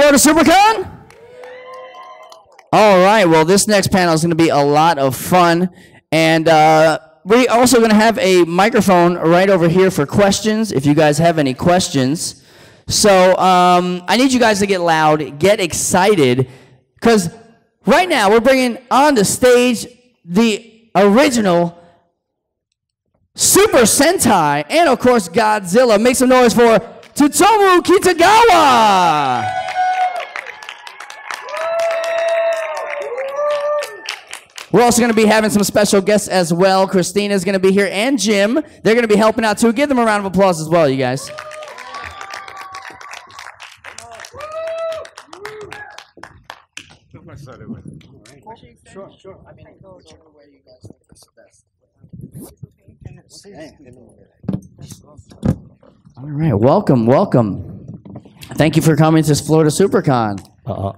Florida SuperCon? All right. Well, this next panel is going to be a lot of fun. And uh, we're also going to have a microphone right over here for questions if you guys have any questions. So um, I need you guys to get loud, get excited, because right now we're bringing on the stage the original Super Sentai and, of course, Godzilla. Make some noise for Totoro Kitagawa! We're also going to be having some special guests as well. Christina is going to be here and Jim. They're going to be helping out too. Give them a round of applause as well, you guys. All right, welcome, welcome. Thank you for coming to Florida SuperCon. Uh,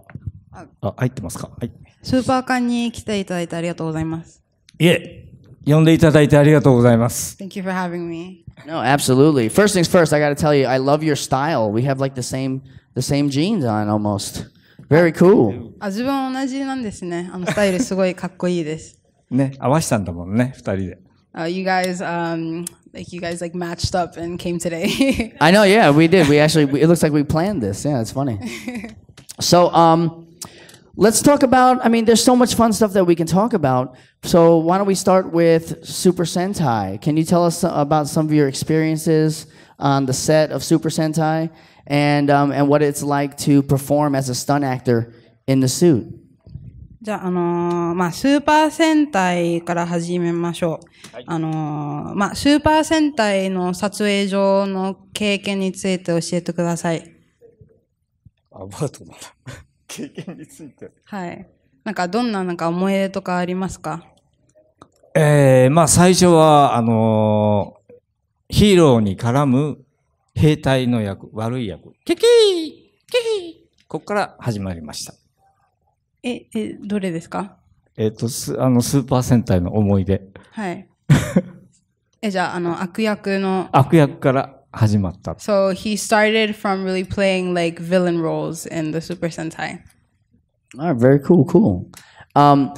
uh, uh スーパーカ館に来ていただいてありがとうございます。いえ、呼んでいただいてありがとうございます。Thank you for having me. No, absolutely. First things first, I got t a tell you, I love your style. We have like the same, the same jeans on almost. Very cool. あ、自分同じなんですね。あのスタイルすごいかっこいいです。ね、合わしたんだもんね、二人で。Uh, you guys, um, like you guys like matched up and came today. I know, yeah, we did. We actually, we, it looks like we planned this. Yeah, it's funny. So, um, Let's talk about, I mean, there's so much fun stuff that we can talk about. So why don't we start with Super Sentai? Can you tell us about some of your experiences on the set of Super Sentai and, um, and what it's like to perform as a stunt actor in the suit? じゃあ、あのー、まあ、スーパー戦隊から始めましょう。はい、あのー、まあ、スーパー戦隊の撮影上の経験について教えてください。アバウトだな。経験について。はい。なんかどんななんか思い出とかありますかええー、まあ最初は、あのー、ヒーローに絡む兵隊の役、悪い役。ケキーケキーここから始まりました。え、え、どれですかえっ、ー、と、す、あの、スーパー戦隊の思い出。はい。え、じゃあ、あの、悪役の。悪役から。始まった。So he started from really playing like villain roles in the Super Sentai. All right, very cool, cool. Um,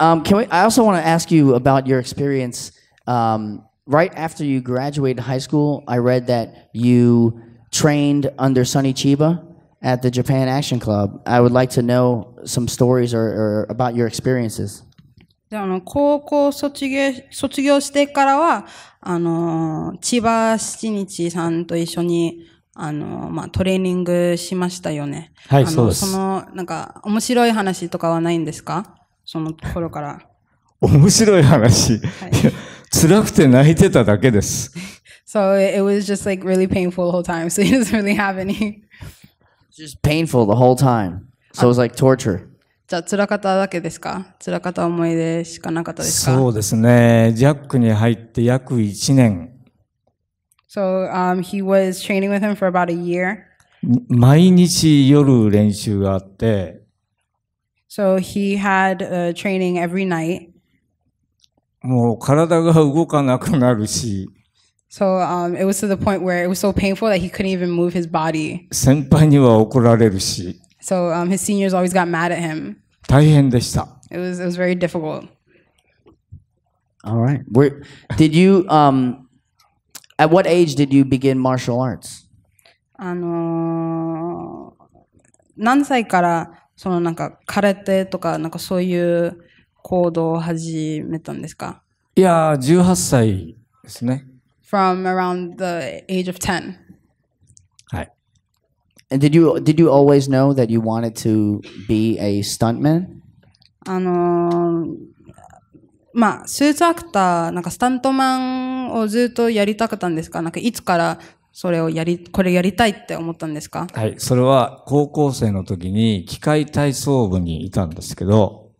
um, can we? I also want to ask you about your experience. Um, right after you graduated high school, I read that you trained under Sonny Chiba at the Japan Action Club. I would like to know some stories or, or about your experiences. じゃあの、高校卒業、卒業してからは、あの、千葉七日さんと一緒に、あの、まあ、トレーニングしましたよね。はい、そうです。その、なんか、面白い話とかはないんですかそのところから。面白い話。はい、辛くて泣いてただけです。so it was just like really painful the whole time. So he doesn't really have any. Just painful the whole time. So it was like torture. じゃあ、辛かっただけですか辛かった思い出しかなかったですかそうですね。ジャックに入って約1年。So, um, he was training with him for about a year. 毎日夜練習があって。So, he had a training every night. もう体が動かなくなるし。So, um, it was to the point where it was so painful that he couldn't even move his body. 先輩には怒られるし。So um, his seniors always got mad at him. It was it was very difficult. All right. Where did you um at what age did you begin martial arts? あの何歳からそのなんか空手とかなんかそういう行動を始めたんですか？いや、18歳ですね。From around the age of 10. And did you did you always know that you wanted to be a stuntman? あのー、まあスーツアクターなんかスタントマンをずっとやりたかったんですか。なんかいつからそれをやりこれやりたいって思ったんですか。はい、それは高校生の時に機械体操部にいたんですけど、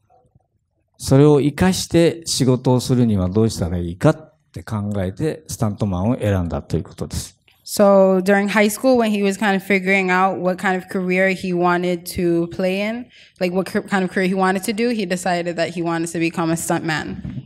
それを活かして仕事をするにはどうしたらいいかって考えてスタントマンを選んだということです。So during high school, when he was kind of figuring out what kind of career he wanted to play in, like what kind of career he wanted to do, he decided that he wanted to become a stuntman.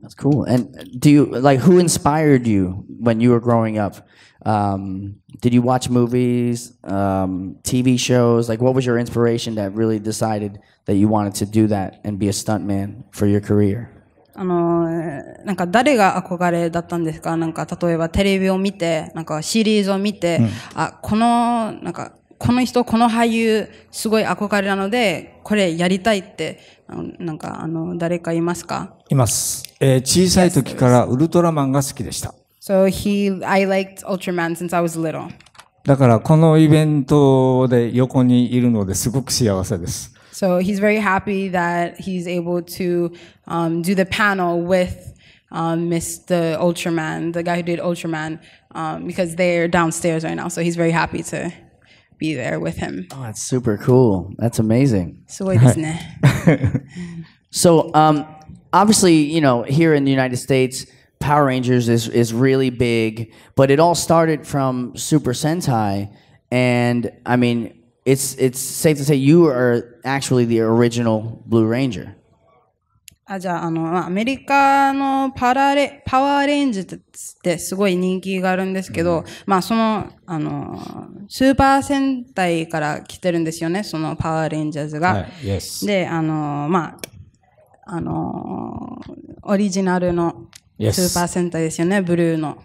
That's cool. And do you like who inspired you when you were growing up? Um, did you watch movies, um, TV shows? Like, what was your inspiration that really decided that you wanted to do that and be a stuntman for your career? あのー、なんか誰が憧れだったんですかなんか例えばテレビを見て、なんかシリーズを見て、うん、あ、この、なんか、この人、この俳優、すごい憧れなので、これやりたいって、なんか、あの、誰かいますかいます。えー、小さい時からウルトラマンが好きでした。So he, I liked Ultraman since I was little. だから、このイベントで横にいるのですごく幸せです。So he's very happy that he's able to um, do the panel with um, Mr. Ultraman, the guy who did Ultraman, um, because they're downstairs right now. So he's very happy to be there with him. Oh, that's super cool. That's amazing. So So um, obviously, you know, here in the United States, Power Rangers is is really big, but it all started from Super Sentai, and I mean, it's it's safe to say you are actually the original Blue Ranger. あじゃあ、あの、アメリカのパラレ、パワーレンジってすごい人気があるんですけど、まあその、あの、スーパー戦隊から来てるんですよね、そのパワーレンジャーズが。はい、で、あの、まあ、あの、オリジナルのスーパー戦隊ですよね、ブルーの。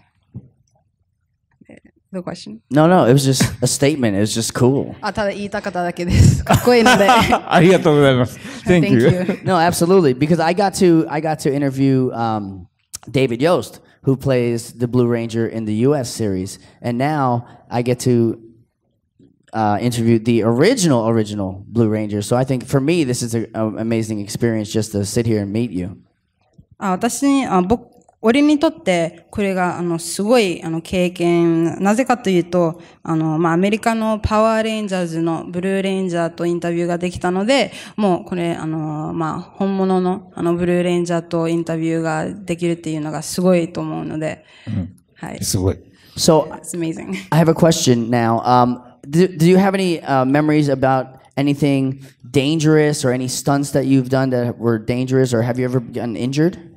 the question? No, no, it was just a statement. It was just cool. あ、ただ言いたかっただけです。かっこいいので。ありがとうございます。Thank you. Thank you. no, absolutely. Because I got to I got to interview um, David Yost, who plays the Blue Ranger in the U.S. series, and now I get to uh, interviewed the original original Blue Ranger. So I think for me, this is an amazing experience just to sit here and meet you. あ私にあ僕俺にとって、これが、あの、すごい、あの、経験、なぜかというと、あの、まあ、アメリカのパワーレンジャーズのブルーレンジャーとインタビューができたので、もう、これ、あの、まあ、本物の、あの、ブルーレンジャーとインタビューができるっていうのがすごいと思うので、うん、はい。すごい。So, it's amazing. I have a question now. Um, do, do you have any uh, memories about anything dangerous or any stunts that you've done that were dangerous or have you ever gotten injured?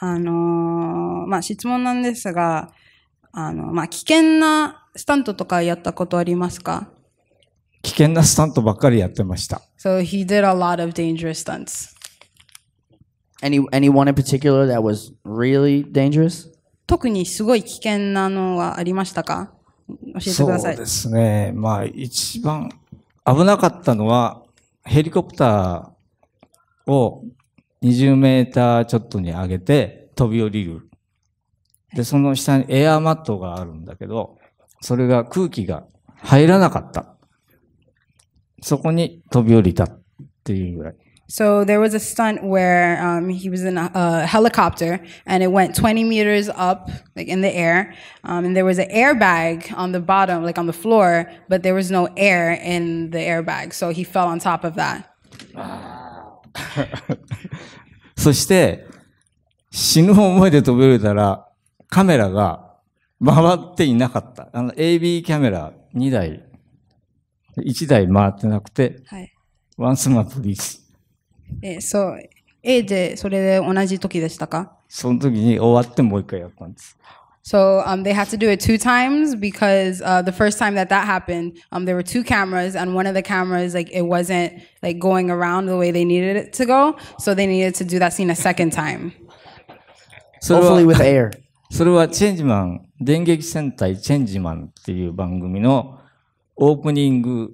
あのー、まあ、質問なんですが、あの、まあ、危険なスタントとかやったことありますか危険なスタントばっかりやってました。So he did a lot of dangerous stunts. Any, any one in particular that was really dangerous? 特にすごい危険なのはありましたか教えてください。そうですね。まあ、一番危なかったのは、ヘリコプターを20メーターちょっとに上げて飛び降りる。で、その下にエアーマットがあるんだけど、それが空気が入らなかった。そこに飛び降りたっていうぐらい。So there was a stunt where um, he was in a, a, helicopter and it went 20 meters up, like in the air. Um, and there was an airbag on the bottom, like on the floor, but there was no air in the airbag. So he fell on top of that. そして、死ぬ思いで飛び降りたら、カメラが回っていなかった。あの、AB カメラ2台、1台回ってなくて、はい。ワンスマプリーズ。えー、そう。A で、それで同じ時でしたかその時に終わってもう一回やったんです。So um, they had to do it two times because uh, the first time that that happened, um, there were two cameras, and one of the cameras like it wasn't like going around the way they needed it to go. So they needed to do that scene a second time. So hopefully with uh, air. それはチェンジマン、電撃戦隊チェンジマンっていう番組のオープニング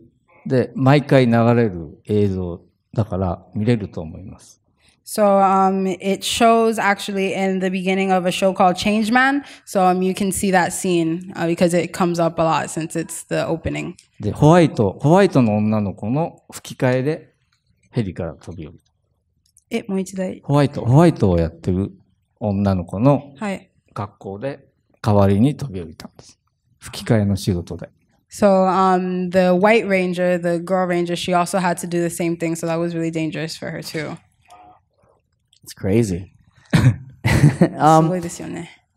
で毎回流れる映像だから見れると思います。so um, it shows actually in the beginning of a show called Change Man. So um, you can see that scene uh, because it comes up a lot since it's the opening. で、ホワイト、ホワイトの女の子の吹き替えでヘリから飛び降りた。え、もう一度。ホワイト、ホワイトをやってる女の子の学校で代わりに飛び降りたんです。吹き替えの仕事で。So um, the white ranger, the girl ranger, she also had to do the same thing. So that was really dangerous for her too. It's crazy. um,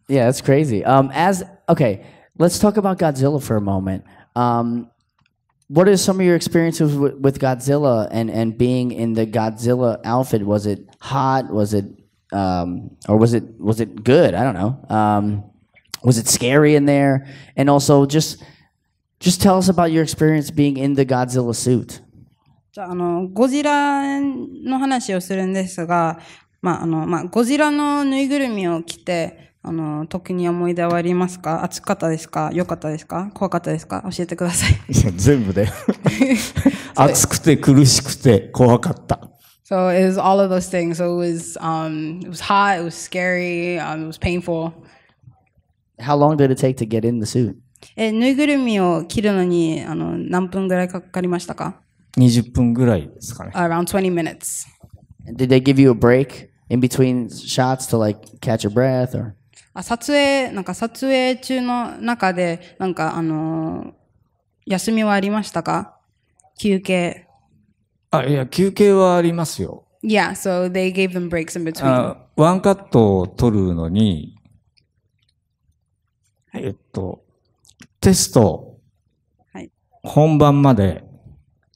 yeah, it's crazy. Um, as okay, let's talk about Godzilla for a moment. Um, what are some of your experiences with, with Godzilla and, and being in the Godzilla outfit? Was it hot? Was it um, or was it was it good? I don't know. Um, was it scary in there? And also, just just tell us about your experience being in the Godzilla suit. あのゴジラの話をするんですがまあ、あの、まあ、ゴジラのぬいぐるみを着て、あの、特に思い出はありますか暑かったですか良かったですか怖かったですか教えてください。いや、全部で。暑くて苦しくて怖かった。So it was all of those things. So it was, um, it was hot, it was scary, um, it was painful. How long did it take to get in the suit? え、ぬいぐるみを着るのに、あの、何分ぐらいかかりましたか ?20 分ぐらいですかね。Around 20 minutes. Did they give you a break? in between shots to like catch your breath or あ撮影なんか撮影中の中でなんかあのー、休みはありましたか休憩あいや休憩はありますよ Yeah, so they gave them breaks in between. あワンカットを取るのに、はい、えっと、テスト、はい、本番まで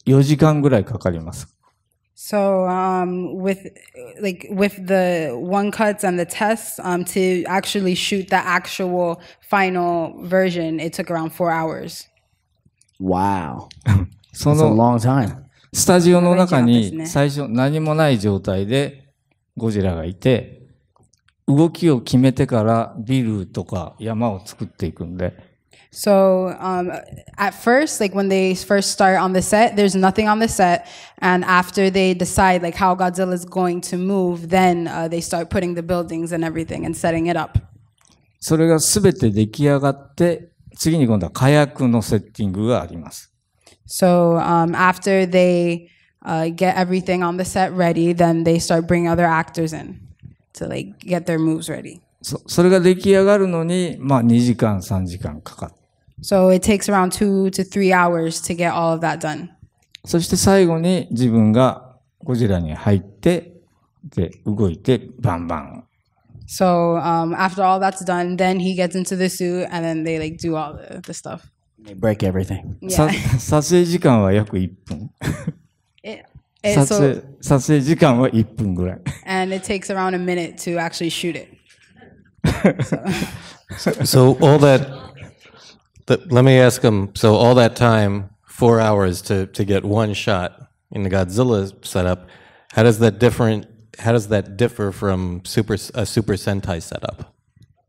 4時間ぐらいかかります。So um, with like with the one cuts and the tests um, to actually shoot the actual final version, it took around four hours. Wow, そ that's a の long time. スタジオの中に最初何もない状態でゴジラがいて、動きを決めてからビルとか山を作っていくんで、so um, at first, like when they first start on the set, there's nothing on the set, and after they decide like how Godzilla is going to move, then uh, they start putting the buildings and everything and setting it up. それがすべて出来上がって、次に今度は火薬のセッティングがあります。So um, after they uh, get everything on the set ready, then they start bringing other actors in to like get their moves ready. そそれか出来上かるのにまあ2時間 so it takes around two to three hours to get all of that done. そして最後に自分がゴジラに入って、で、動いて、バンバン。So, um, after all that's done, then he gets into the suit and then they like do all the, the stuff. They break everything. Yeah. 撮影時間は約1分。it, it, 撮影 so, 撮影時間は1分ぐらい。And it takes around a minute to actually shoot it. so, so all that Let, let me ask him so, all that time, four hours to, to get one shot in the Godzilla setup, how does that different? How does that differ from super, a Super Sentai setup?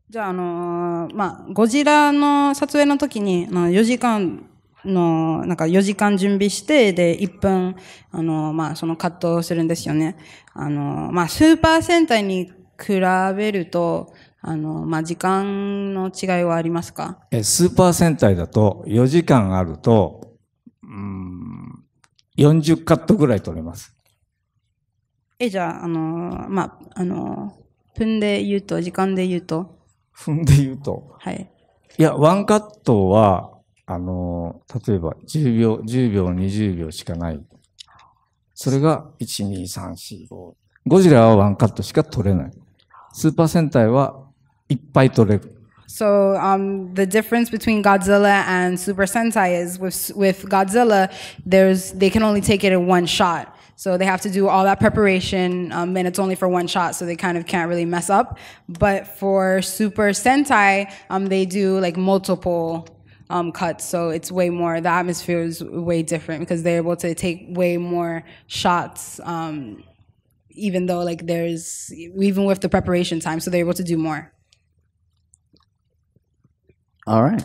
じゃあ、あのー、まあ、ゴジラの撮影の時に、まあの4時間の、なんか4時間準備して、で、1分、あのー、まあ、そのカットをするんですよね。あのー、まあ、スーパー戦隊に比べると、あの、まあ、時間の違いはありますかえスーパー戦隊だと4時間あると、うん、40カットぐらい取れます。え、じゃあ、あの、まあ、あの、踏んで言うと、時間で言うと。踏んで言うと。はい。いや、ワンカットは、あの、例えば10秒、10秒、20秒しかない。それが、1、2、3、4、5。ゴジラはワンカットしか取れない。スーパー戦隊は So um, the difference between Godzilla and Super Sentai is with with Godzilla, there's they can only take it in one shot. So they have to do all that preparation, um, and it's only for one shot, so they kind of can't really mess up. But for Super Sentai, um, they do like multiple um, cuts, so it's way more. The atmosphere is way different because they're able to take way more shots. Um, even though like there's even with the preparation time so they're able to do more all right.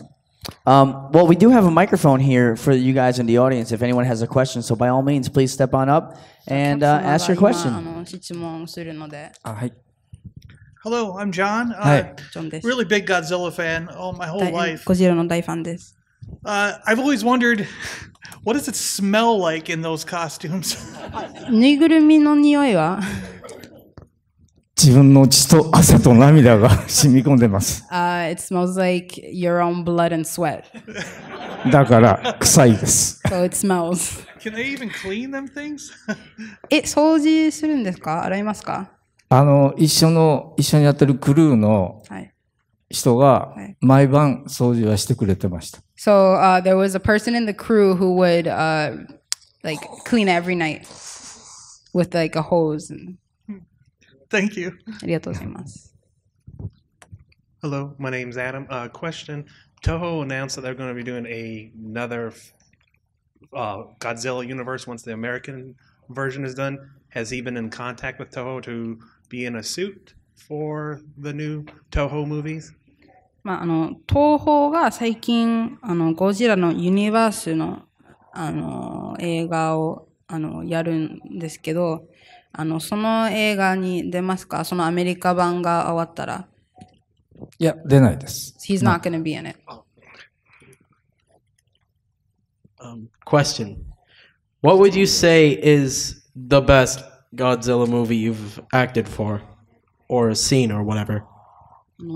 Um, well, we do have a microphone here for you guys in the audience. If anyone has a question, so by all means, please step on up and uh, ask your question. Hello, I'm John. Uh, really big Godzilla fan all my whole life. Uh, I've always wondered what does it smell like in those costumes? 自分の血と汗と涙が染み込んでます。Uh, it smells like your own blood and sweat. だから臭いです。So it smells. Can they even clean them things? え、掃除するんですか洗いますかあの、一緒の、一緒にやってるクルーの人が毎晩掃除はしてくれてました。So、uh, there was a person in the crew who would、uh, like clean every night with like a hose and Thank you. Hello, my name's Adam. Uh, question: Toho announced that they're going to be doing a, another uh, Godzilla universe once the American version is done. Has he been in contact with Toho to be in a suit for the new Toho movies? まあ、あの東宝が最近あのゴジラのユニバースのあの映画をあのやるんですけど、あの、その映画に出ますかそのアメリカ版が終わったら。いや、出ないです。He's not going to be in it. Um, question. What would you say is the best Godzilla movie you've acted for or seen or whatever?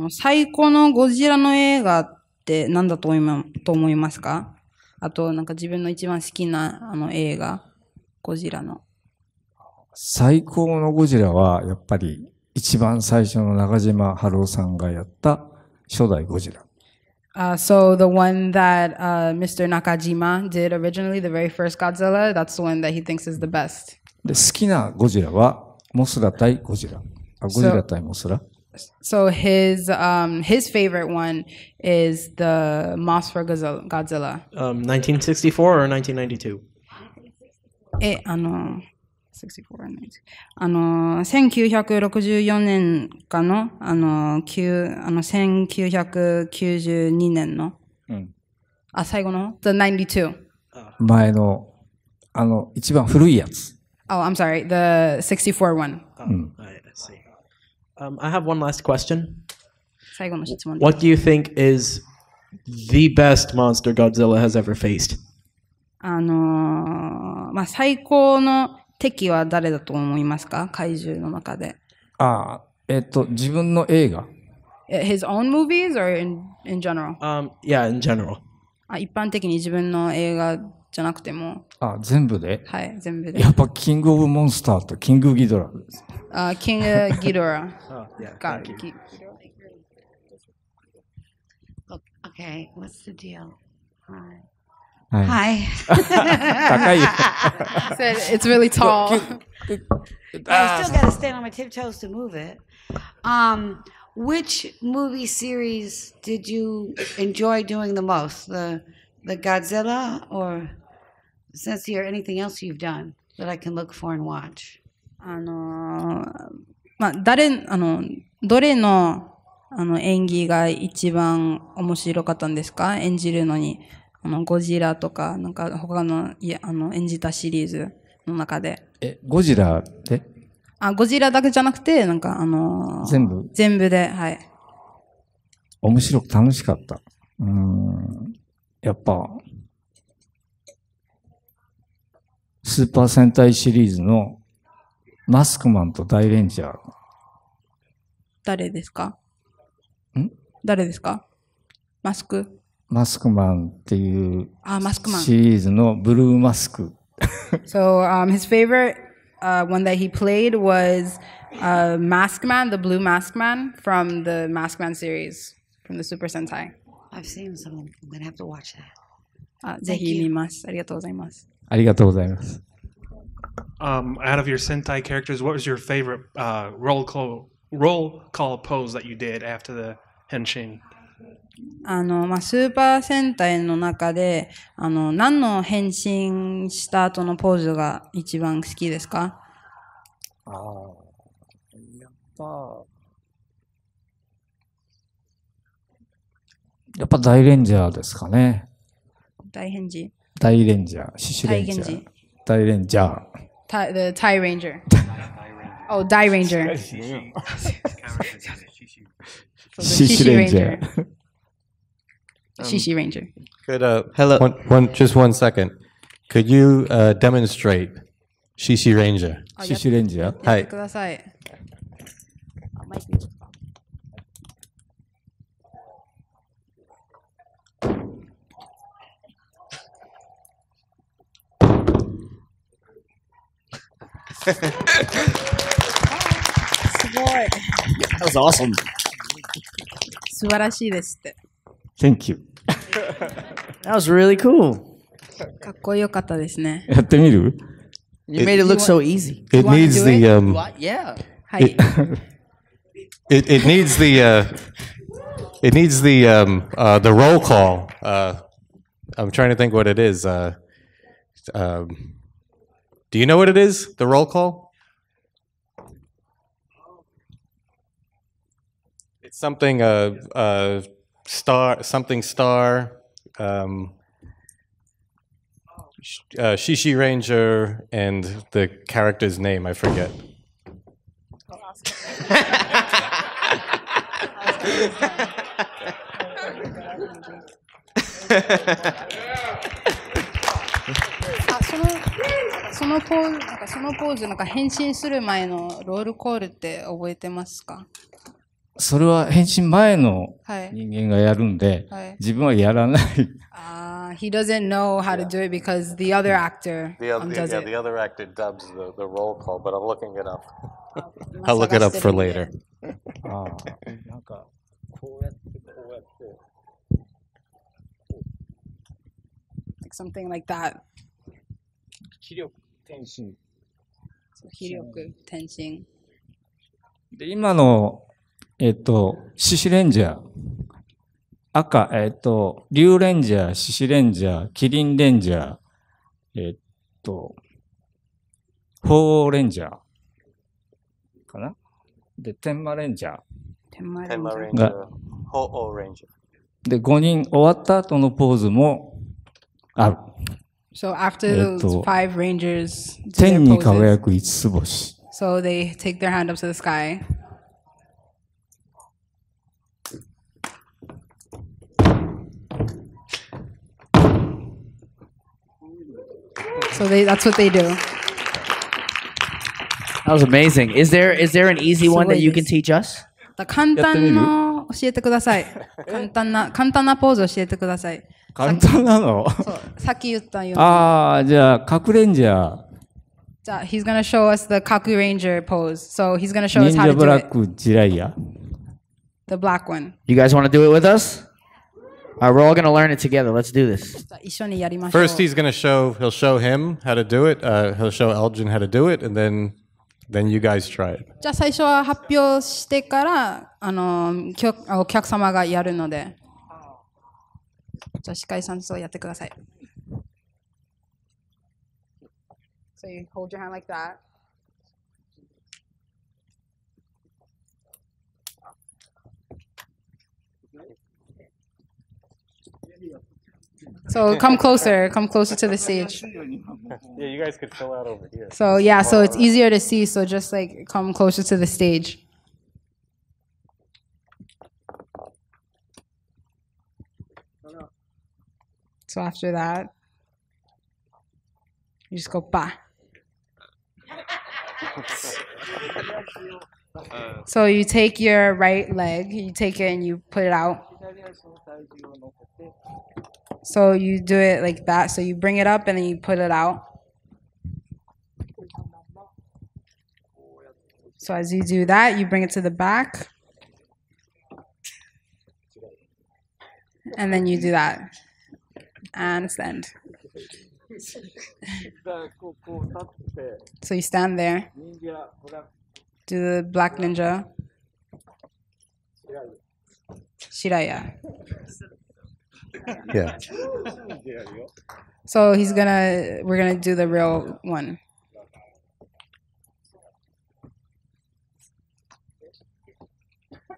最高のゴジラの映画って何だと思いますかあと、なんか自分の一番好きなあの映画、ゴジラの。最高のゴジラは、やっぱり一番最初の中島春夫さんがやった初代ゴジラ。Uh, so the one that uh, Mr. Nakajima did originally, the very first Godzilla, that's the one that he thinks is the best. で好きなゴジラはモスラ対ゴジラ。あゴジラ対モスラ。So, so his um his favorite one is the Moss for Godzilla. Um, 1964 or 1992? え、あの。あの、1964年かの、あの、あの1992年の、うん、あ、最後の ?The 92。前の、あの、一番古いやつ。Oh, I'm sorry, the 64 one. I see. Um, I have one last question. What do you think is the best monster Godzilla has ever faced? あのー、まあ、最高の敵は誰だと思いますか怪獣の中で。ああ、えっと、自分の映画。His own movies or in, in general? Um, yeah, in general. あ一般的に自分の映画じゃなくても。あ全部ではい、全部で。やっぱキングオブモンスターとキングギドラです。あキングギドラ。あ、h y Okay, what's the deal? Hi. Hi. Hi. it's really tall. I ah. still got to stand on my tiptoes to move it. Um, which movie series did you enjoy doing the most? The the Godzilla or Sensei or anything else you've done that I can look for and watch? あのまあ、誰、あの、どれの、あの、演技が一番面白かったんですか演じるのに。あの、ゴジラとか、なんか他の、いや、あの、演じたシリーズの中で。え、ゴジラであ、ゴジラだけじゃなくて、なんかあのー、全部全部で、はい。面白く楽しかった。うん。やっぱ、スーパー戦隊シリーズのマスクマンと大レンジャー。誰ですかん誰ですかマスクマスクマンっていうシリーズのブルーマスク。so um, his favorite uh, one that he played was uh, Mask Man, the Blue Mask Man from the Mask Man series from the Super Sentai. I've seen some. I'm gonna have to watch that. あ、ぜひ見ます。ありがとうございます。ありがとうございます。Um, uh, out of your Sentai characters, what was your favorite roll call roll call pose that you did after the henshin? あの、まあ、スーパー戦隊の中で、あの、何の変身した後のポーズが一番好きですかああ、やっぱ、やっぱ大レンジャーですかね。大変人大レンジャー、獅子レンジャー。大レンジャー。タイ、the タイレンジャー。oh, 大レンジャー。獅子 レンジャー。Um, Shishi Ranger. Could uh, hello one, one just one second. Could you uh, demonstrate Shishi Ranger? Oh, Shishi Ranger. Hi. That was awesome. 素晴らしいですって。Thank you. That was really cool. かっこよかったですね。やってみる You made it look so easy. It needs the it? Um, yeah. it needs the uh, it needs the um, uh, the roll call. Uh, I'm trying to think what it is. Uh, um, do you know what it is? The roll call. It's something. Uh, uh, star something star, um, uh, Shishi Ranger, and the character's name I forget. a w e そのポーズ、なんかそのポーズ、なんか変身する前のロールコールって覚えてますかそれは返信前の人間がやるんで、はい、自分はやらない。Uh, he doesn't know how to do it because the other actor the other, um, does yeah, it. The other actor dubs the, the roll call, but I'm looking it up. I'll look it up for later. ああ、なんか、こうやって、こうやって。Like something like that. 気力転身。気力転身。で、今のえっと、獅子レンジャー。赤、えっと、竜レンジャー、獅子レンジャー、キリンレンジャー、えっと、鳳凰レンジャーかなで、天魔レンジャー。天魔レンジャー。が鳳凰レンジャー。で、5人終わった後のポーズもある。So after those five rangers, 天に輝く五つ星。So they take their hand up to the sky. So they, that's what they do. That was amazing. Is there is there an easy one that you can teach us? He's going gonna show us the Kaku Ranger pose. So he's gonna show us how to do it. Ninja Black Jiraiya. The black one. You guys want to do it with us? All we're all gonna learn it together. Let's do this. First, he's gonna show. He'll show him how to do it. Uh, he'll show Elgin how to do it, and then then you guys try it. じゃあ最初は発表してからあのお客様がやるので、じゃあ司会さんとやってください。So uh, uh, you hold your hand like that. So come closer, come closer to the stage. Yeah, you guys could fill out over here. So yeah, so it's easier to see. So just like come closer to the stage. So after that, you just go pa. so you take your right leg, you take it and you put it out. So you do it like that. So you bring it up and then you put it out. So as you do that, you bring it to the back. And then you do that. And it's the end. so you stand there. Do the black ninja. Shiraya yeah. So he's gonna. We're gonna do the real one.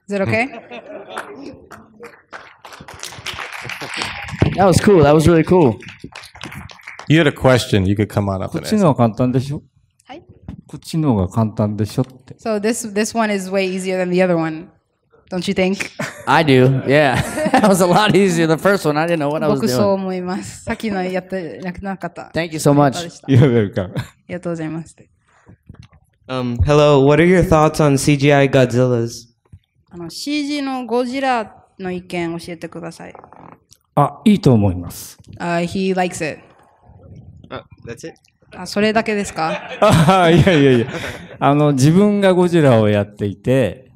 Is it okay? That was cool. That was really cool. You had a question. You could come on up and ち answer. this this one is way easier than the other one, don't you think? I do. Yeah. that was a lot easier. The first one, I didn't know what I was 僕そう doing. 思います。さっきのやってなくなかった。Thank you so あ much. り You're welcome. がとうございます。Um, hello, what are your thoughts on CGI Godzillas? あの CG のゴジラの意見教えてください。あ、いいと思います。あ、he likes it. Uh, that's it? あ、それだけですかあいやいやいや。あの、自分がゴジラをやっていて、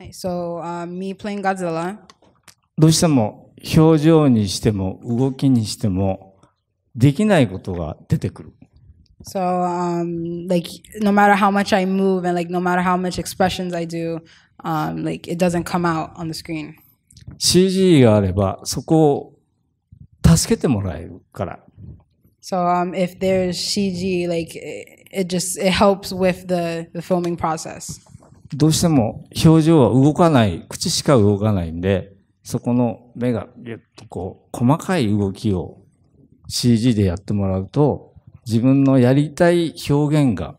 はい、so、uh, me playing Godzilla. どうしても表情にしても動きにしてもできないことが出てくる。So, um, like, no matter how much I move and like, no matter how much expressions I do, um, like, it doesn't come out on the screen. CG があればそこを助けてもらえるから。So, um, if there's CG, like, it just, it helps with the, the filming process. どうしても表情は動かない、口しか動かないんで、そこの目がギュッとこう、細かい動きを CG でやってもらうと、自分のやりたい表現が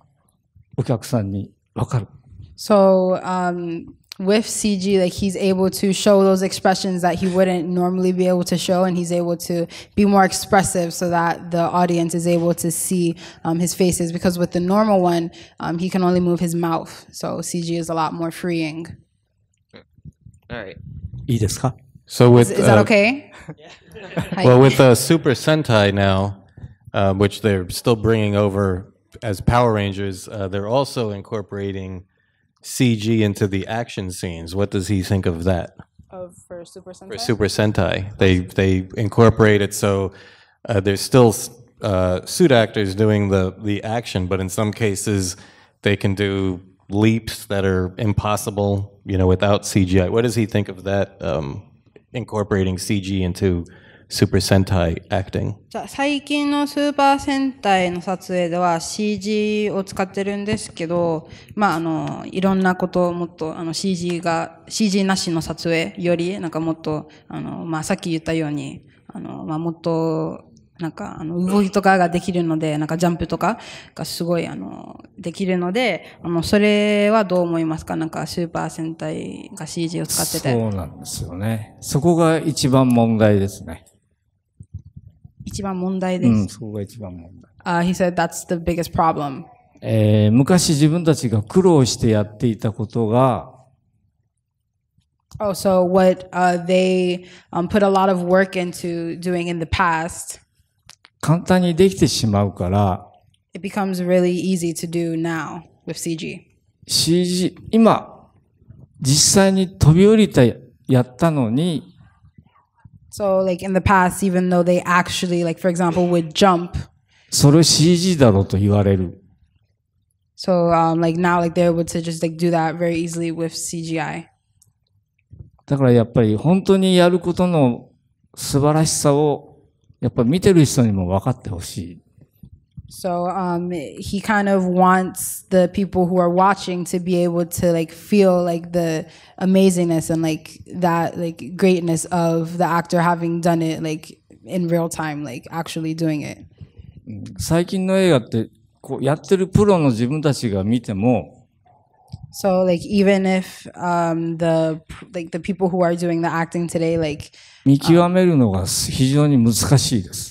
お客さんにわかる。So, um, with CG, like he's able to show those expressions that he wouldn't normally be able to show, and he's able to be more expressive so that the audience is able to see um, his faces. Because with the normal one, um, he can only move his mouth, so CG is a lot more freeing. All right. いいですか? So with is, is that uh, okay? well, with uh, Super Sentai now, uh, which they're still bringing over as Power Rangers, uh, they're also incorporating CG into the action scenes. What does he think of that? Of for Super Sentai. For Super Sentai, they they incorporate it so uh, there's still uh, suit actors doing the the action, but in some cases they can do leaps that are impossible, you know, without CGI. What does he think of that um, incorporating CG into Super Sentai acting. 最近のスーパー戦隊の撮影では CG を使ってるんですけど、まああの、いろんなことをもっとあの CG が、CG なしの撮影より、なんかもっと、あの、まあさっき言ったように、あの、まあもっと、なんか、あの、動きとかができるので、なんかジャンプとかがすごい、あの、できるので、あの、それはどう思いますかなんか、スーパー戦隊が CG を使ってて。そうなんですよね。そこが一番問題ですね。一番問題です。うん、そこが一番問題。Uh, he said that's the biggest problem. えー、昔自分たちが苦労してやっていたことが、Oh, so what uh, they um, put a lot of work into doing in the past, 簡単にできてしまうから、it becomes really easy to do now with CG. CG、今、実際に飛び降りたやったのに、So like in the past, even though they actually, like for example, would jump. それ CG だろと言われる。So um, like now, like they're able to just like do that very easily with CGI. だからやっぱり本当にやることの素晴らしさをやっぱり見てる人にも分かってほしい。So um, he kind of wants the people who are watching to be able to like feel like the amazingness and like that like greatness of the actor having done it like in real time, like actually doing it. 最近の映画ってこうやってるプロの自分たちが見ても So like even if um, the like the people who are doing the acting today like 見極めるのが非常に難しいです。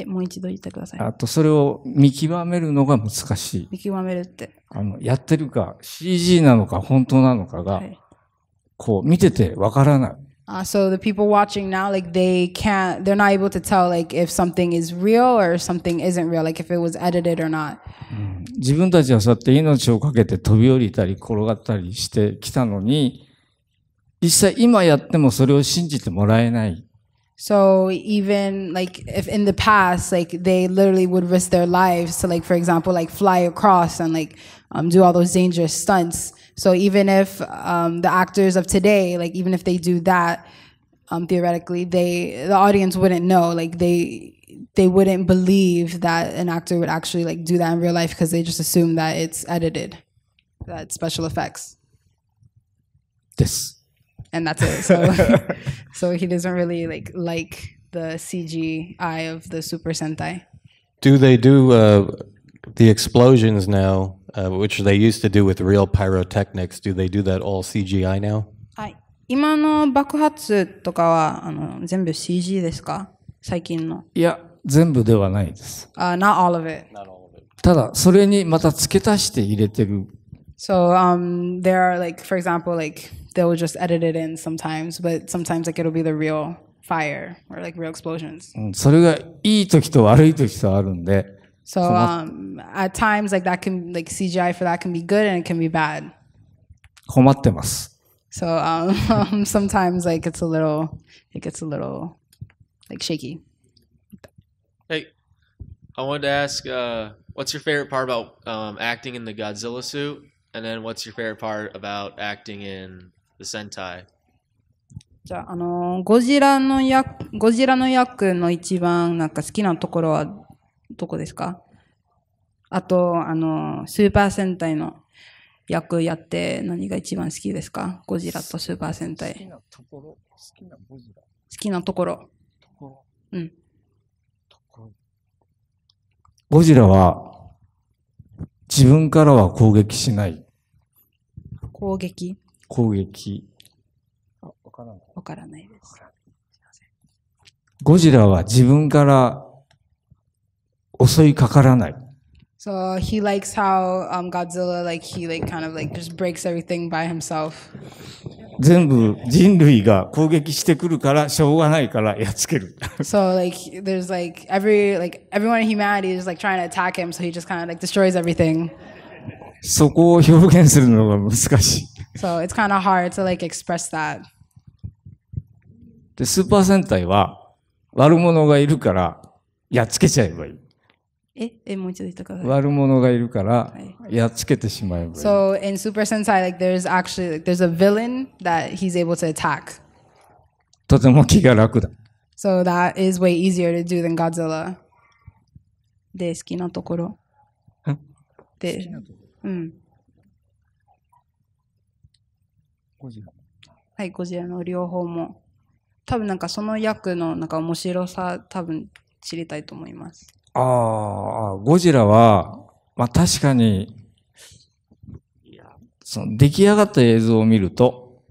え、もう一度言ってください。あと、それを見極めるのが難しい。見極めるって。あの、やってるか、CG なのか、本当なのかが、はい、こう、見ててわからない。Uh, so the people watching now, like they can't, they're not able to tell like if something is real or something isn't real, like if it was edited or not. うん、自分たちはそうやって命をかけて飛び降りたり転がったりしてきたのに、実際今やってもそれを信じてもらえない。So even like if in the past, like they literally would risk their lives to like, for example, like fly across and like um, do all those dangerous stunts. So even if um, the actors of today, like even if they do that, um, theoretically, they the audience wouldn't know. Like they they wouldn't believe that an actor would actually like do that in real life because they just assume that it's edited, that special effects. This and that's it. So, so he doesn't really like like the CGI of the Super Sentai. Do they do uh, the explosions now, uh, which they used to do with real pyrotechnics? Do they do that all CGI now? 今の爆発とかはあの全部 CG ですか最近のいや全部ではないです。Uh, all of it. Not all of it. ただそれにまた付け足して入れてる。So um there are like for example like they'll just edit it in sometimes, but sometimes like it'll be the real fire or like real explosions. Mm, so um, at times like that can like CGI for that can be good and it can be bad. So um, sometimes like it's a little it gets a little like shaky. Hey, I wanted to ask, uh, what's your favorite part about um, acting in the Godzilla suit? And then what's your favorite part about acting in the Sentai. じゃあ、あのー、ゴジラの役、ゴジラの役の一番なんか好きなところはどこですかあと、あのー、スーパー戦隊の役やって何が一番好きですかゴジラとスーパー戦隊。好きなところ、好きなゴジラ。好きなところ。ところ。うん。ところ。ゴジラは自分からは攻撃しない。攻撃攻撃。わからない。わからないです。ゴジラは自分から襲いかからない。So he likes how um, Godzilla, like he like kind of like just breaks everything by himself. 全部人類が攻撃してくるからしょうがないからやっつける。so like there's like every like everyone in humanity is like trying to attack him, so he just kind of like destroys everything. そこを表現するのが難しい。so it's kind of hard to like express that. で、スーパー戦隊は悪者がいるからやっつけちゃえばいい。え、え、もう一度言ってください。悪者がいるからやっつけてしまえばいい。So in Super Sentai, like there's actually like, there's a villain that he's able to attack. とても気が楽だ。So that is way easier to do than Godzilla. で、好きなところ。で、うん。ゴジラはい、ゴジラの両方も。多分なんかその役のなんか面白さ、多分知りたいと思います。ああ、ゴジラは、まあ確かに、その出来上がった映像を見ると。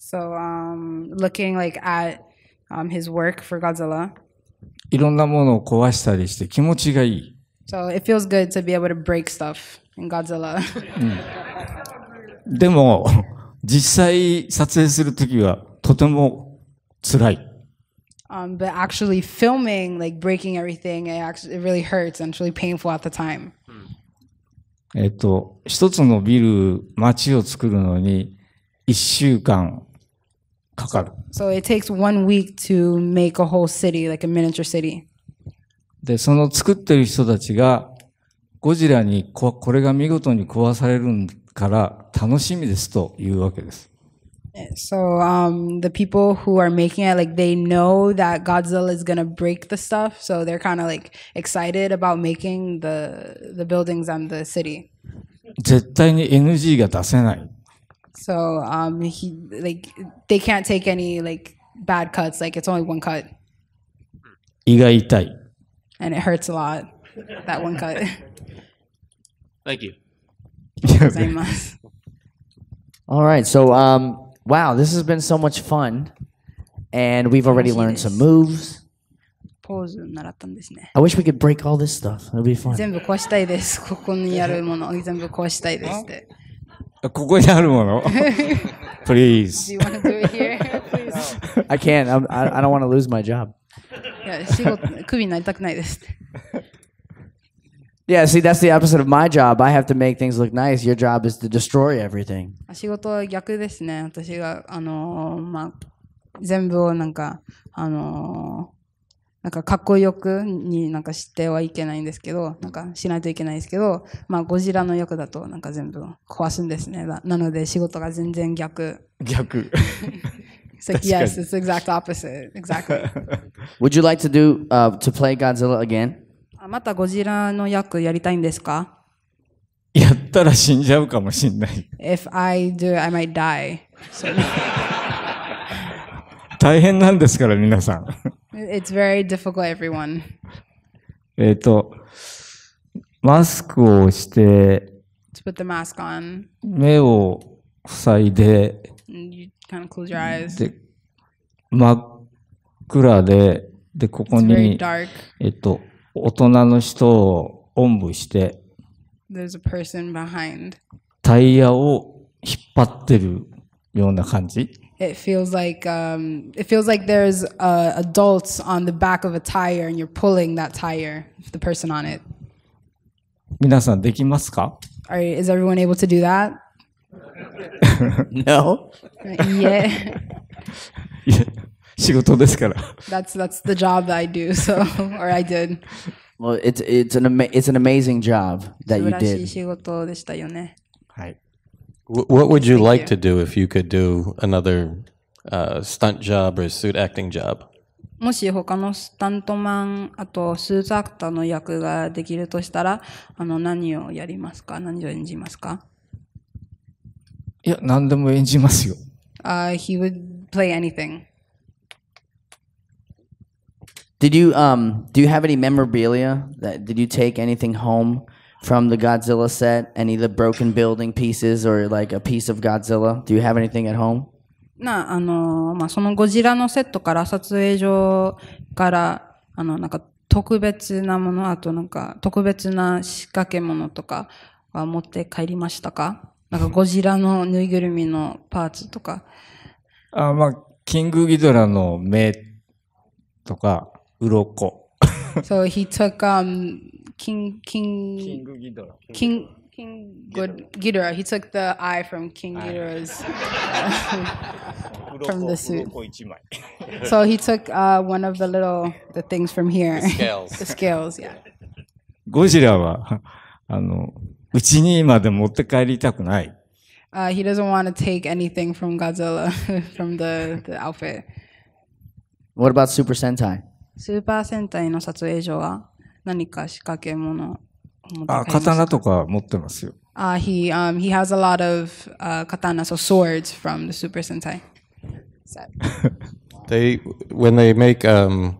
So, um, looking like at um, his work for Godzilla. いろんなものを壊したりして気持ちがいい。So it feels good to be able to break stuff in Godzilla. うん、でも、実際撮影するときはとても辛い。Um, but actually filming, like breaking everything, it, actually, it really hurts and it's really painful at the time. えっと、一つのビル、街を作るのに一週間かかる。So it takes one week to make a whole city, like a miniature city. で、その作ってる人たちがゴジラにここれが見事に壊されるんから楽しみですというわけです。So um, the people who are making it, like they know that Godzilla is gonna break the stuff, so they're kind of like excited about making the the buildings and the city. 絶対に NG が出せない。So um, he like they can't take any like bad cuts. Like it's only one cut. 胃が痛い。And it hurts a lot. That one cut. Thank you. All right. So, um, wow, this has been so much fun, and we've already learned some moves. I wish we could break all this stuff. It'll be fun. Please. Do you want to do it here? Please. I can't. I'm, I, I don't want to lose my job. Yeah, see, that's the opposite of my job. I have to make things look nice. Your job is to destroy everything. 仕事は逆ですね。私が、あのまあ、全部をなんか、あのなんかかっこよくになんかしてはいけないんですけど、なんかしないといけないですけど、まあ、ゴジラの役だとなんか全部壊すんですね。なので仕事が全然逆。逆。s l yes, it's exact opposite. Exactly. Would you like to do, uh, to play Godzilla again? あまたゴジラの役やりたいんですかやったら死んじゃうかもしんない。If I do, I might die. 大変なんですから、皆さん。It's very difficult, everyone. えっと、マスクをして、To put the mask on. 目を塞いで、You kind of close your eyes. で真っ暗で、で、ここに、えっと、大人の人をおんぶして、タイヤを引っ張ってるような感じ。It feels like um, it feels like there's uh, adults on the back of a tire, and you're pulling that tire, the person on it. さんできますか Are, Is everyone able to do that? no. Yeah. 仕事ですから。That's that's the job I do, so or I did. Well, it's it's an ama- it's an amazing job that 素 you 晴らしい did. 仕事でしたよね。はい。Wh- What would you like to do if you could do another uh, stunt job or suit acting job? もし他のスタントマン、あとスーツアクターの役ができるとしたら、あの、何をやりますか何を演じますかいや、何でも演じますよ。Uh, he would play anything. Did you um do you have any memorabilia that did you take anything home from the Godzilla set? Any of the broken building pieces or like a piece of Godzilla? Do you have anything at home? なあのまあ、そのゴジラのセットから撮影場からあのなんか特別なものあとなんか特別な仕掛け物とかは持って帰りましたかなんかゴジラのぬいぐるみのパーツとかあまあキングギドラの目とか鱗 so he took um King King King Ghidorah. King King Ghidorah. Ghidorah. He took the eye from King Ghidorah's from the suit. so he took uh, one of the little the things from here. The scales. the scales, yeah. ゴジラはあのうちに今で持って帰りたくない。Uh, he doesn't want to take anything from Godzilla from the the outfit. What about Super Sentai? スーパー戦隊の撮影所は何か仕掛け物あ、刀とか持ってますよ。Uh, he, um, he has a lot of uh, katana, so swords from the Super Sentai set. they, when they make um,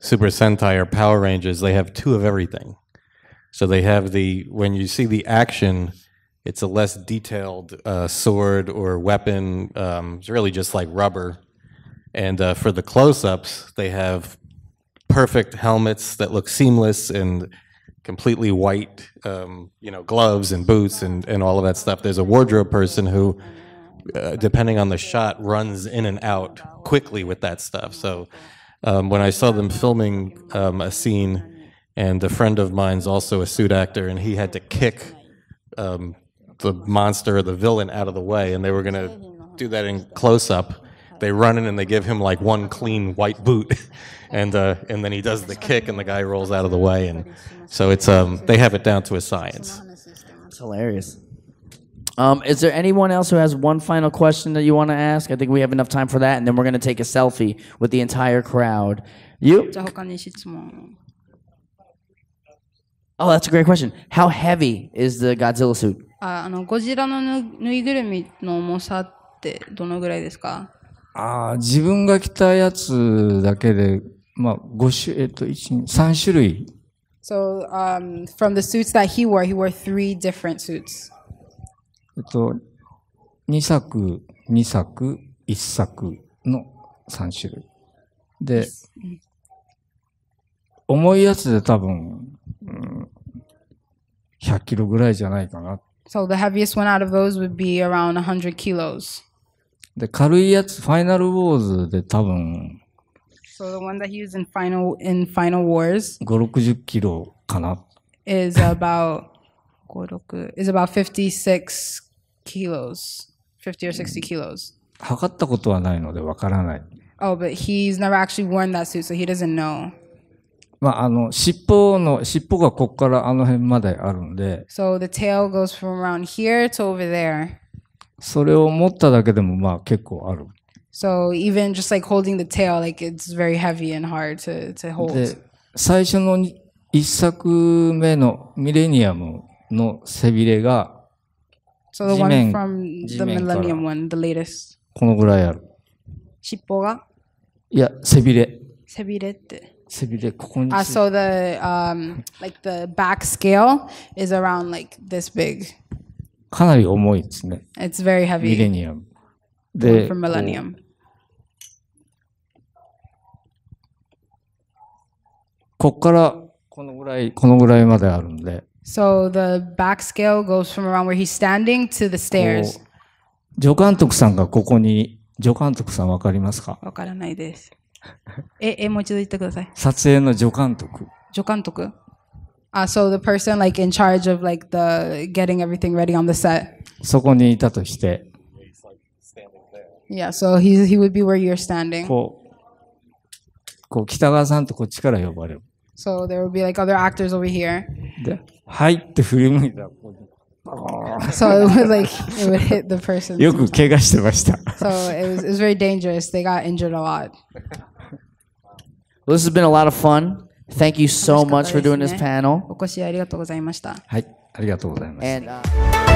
Super Sentai or Power Rangers, they have two of everything. So they have the, when you see the action, it's a less detailed uh, sword or weapon. Um, it's really just like rubber. And uh, for the close ups, they have perfect helmets that look seamless and completely white, um, you know, gloves and boots and, and all of that stuff. There's a wardrobe person who, uh, depending on the shot, runs in and out quickly with that stuff. So um, when I saw them filming um, a scene, and a friend of mine's also a suit actor, and he had to kick um, the monster or the villain out of the way, and they were going to do that in close up they run in and they give him like one clean white boot, and uh, and then he does the kick and the guy rolls out of the way, and so it's um they have it down to a science. It's hilarious. Um, is there anyone else who has one final question that you want to ask? I think we have enough time for that, and then we're going to take a selfie with the entire crowd. You? Oh, that's a great question. How heavy is the Godzilla suit? あのゴジラのぬ,ぬいぐるみの重さってどのぐらいですかああ、自分が着たやつだけで、まあ、5種、えっと、1、3種類。So, um, from the suits that he wore, he wore three different suits. えっと、2作、2作、1作の3種類。で、重いやつで多分、うん、100キロぐらいじゃないかな。So the heaviest one out of those would be around 100 kilos. で、軽いやつ、ファイナルウォーズで多分、So the one that he used in Final, in Final Wars 5、60キロかな。is about, 5, 6, is about 56 kilos, 50 or 60 kilos. 測ったことはないのでわからない。Oh, but he's never actually worn that suit, so he doesn't know. まあ、あの、尻尾の、尻尾がここからあの辺まであるんで、So the tail goes from around here to over there. それを持っただけでもまあ結構ある。So even just like holding the tail, like it's very heavy and hard to, to hold. で、最初の一作目のミレニアムの背びれが、So the one from the Millennium one, the latest. このぐらいある。尻尾がいや、背びれ。背びれって。背びれ、ここに。Ah, so the, um, like the back scale is around like this big. かなり重いですね。It's very heavy. ミレニアム。で、m i l l e n n i u m ここからこのぐらい、このぐらいまであるんで。So the back scale goes from around where he's standing to the stairs. 助監督さんがここに、助監督さんわかりますかわからないです。え、え、もう一度言ってください。撮影の助監督。助監督 Uh, so the person like in charge of like the getting everything ready on the set. そこにいたとして。Yeah, so he, he would be where you're standing. こう、こう北川さんとこっちから呼ばれる。So there would be like other actors over here. So it was like it would hit the person. よく怪我してました。So it was, it was very dangerous. They got injured a lot. Well, this has been a lot of fun. Thank you so much for doing this panel. お越しありがとうございました。はい、ありがとうございました。And, uh